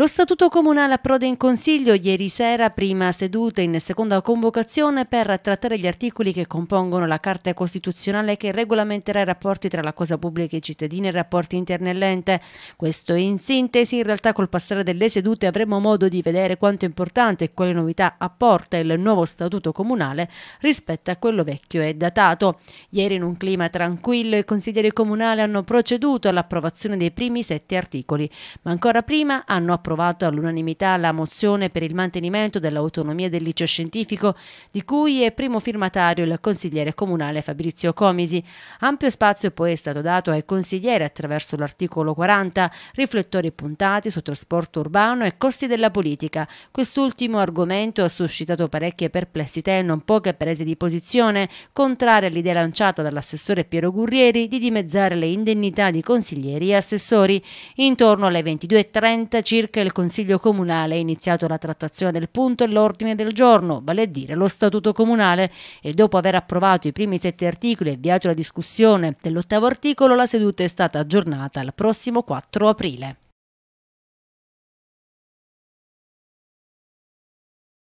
Lo statuto comunale approda in consiglio ieri sera, prima seduta in seconda convocazione per trattare gli articoli che compongono la Carta Costituzionale che regolamenterà i rapporti tra la cosa pubblica e i cittadini e i rapporti interni all'ente. Questo in sintesi, in realtà col passare delle sedute avremo modo di vedere quanto importante e quale novità apporta il nuovo statuto comunale rispetto a quello vecchio e datato. Ieri in un clima tranquillo i consiglieri comunali hanno proceduto all'approvazione dei primi sette articoli, ma ancora prima hanno approvato approvato all'unanimità la mozione per il mantenimento dell'autonomia del liceo scientifico, di cui è primo firmatario il consigliere comunale Fabrizio Comisi. Ampio spazio poi è stato dato ai consiglieri attraverso l'articolo 40, riflettori puntati su trasporto urbano e costi della politica. Quest'ultimo argomento ha suscitato parecchie perplessità e non poche prese di posizione, contrarie all'idea lanciata dall'assessore Piero Gurrieri di dimezzare le indennità di consiglieri e assessori. Intorno alle 22.30 circa circa il Consiglio Comunale ha iniziato la trattazione del punto e l'ordine del giorno, vale a dire lo Statuto Comunale e dopo aver approvato i primi sette articoli e avviato la discussione dell'ottavo articolo la seduta è stata aggiornata al prossimo 4 aprile.